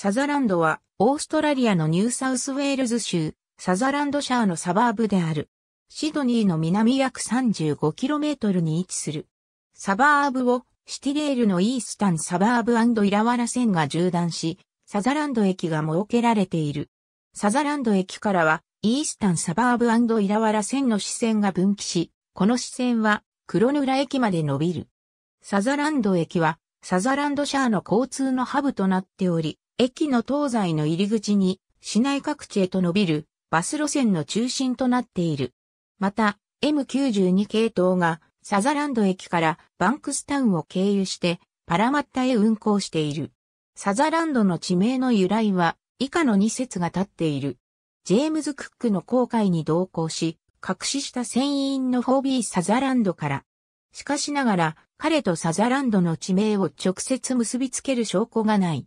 サザランドは、オーストラリアのニューサウスウェールズ州、サザランドシャーのサバーブである。シドニーの南約 35km に位置する。サバーブをシティレールのイースタンサバーブイラワラ線が縦断し、サザランド駅が設けられている。サザランド駅からは、イースタンサバーブイラワラ線の支線が分岐し、この支線は、黒ヌラ駅まで伸びる。サザランド駅は、サザランドシャーの交通のハブとなっており、駅の東西の入り口に、市内各地へと伸びる、バス路線の中心となっている。また、M92 系統が、サザランド駅からバンクスタウンを経由して、パラマッタへ運行している。サザランドの地名の由来は、以下の2説が立っている。ジェームズ・クックの航海に同行し、隠しした船員のフォービー・サザランドから。しかしながら、彼とサザランドの地名を直接結びつける証拠がない。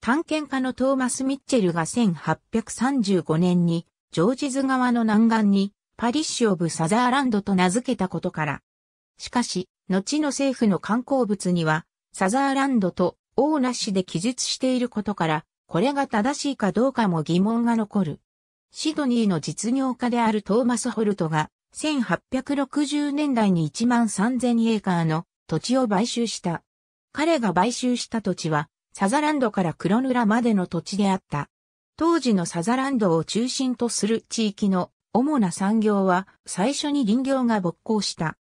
探検家のトーマス・ミッチェルが1835年にジョージズ川の南岸にパリッシュ・オブ・サザーランドと名付けたことから。しかし、後の政府の観光物にはサザーランドとオーナッシュで記述していることから、これが正しいかどうかも疑問が残る。シドニーの実業家であるトーマス・ホルトが1860年代に1万3000エーカーの土地を買収した。彼が買収した土地はサザランドから黒ヌラまでの土地であった。当時のサザランドを中心とする地域の主な産業は最初に林業が勃興した。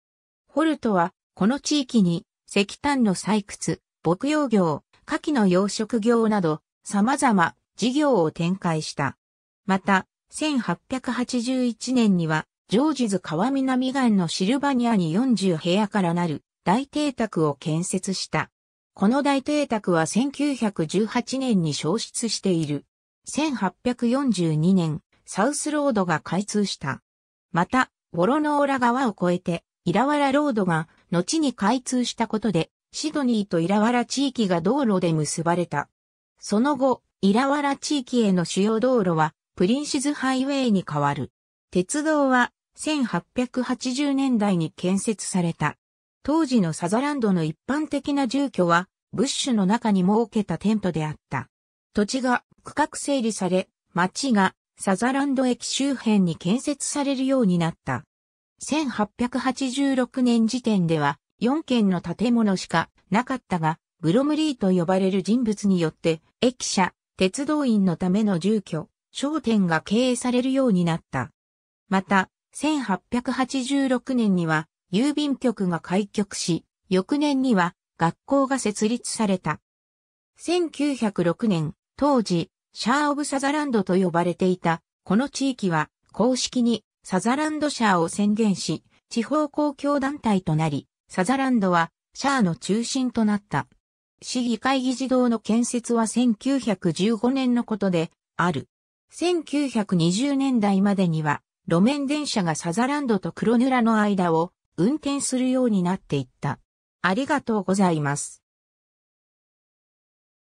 ホルトはこの地域に石炭の採掘、牧羊業、牡蠣の養殖業など様々事業を展開した。また、1881年にはジョージズ川南岸のシルバニアに40部屋からなる大邸宅を建設した。この大邸宅は1918年に消失している。1842年、サウスロードが開通した。また、ボロノーラ川を越えて、イラワラロードが後に開通したことで、シドニーとイラワラ地域が道路で結ばれた。その後、イラワラ地域への主要道路は、プリンシズハイウェイに変わる。鉄道は、1880年代に建設された。当時のサザランドの一般的な住居は、ブッシュの中に設けたテントであった。土地が区画整理され、町がサザランド駅周辺に建設されるようになった。1886年時点では4軒の建物しかなかったが、ブロムリーと呼ばれる人物によって、駅舎、鉄道員のための住居、商店が経営されるようになった。また、1886年には郵便局が開局し、翌年には学校が設立された。1906年、当時、シャー・オブ・サザランドと呼ばれていた、この地域は公式にサザランドシャーを宣言し、地方公共団体となり、サザランドはシャーの中心となった。市議会議事堂の建設は1915年のことである。1920年代までには路面電車がサザランドと黒ヌラの間を運転するようになっていった。ありがとうございます。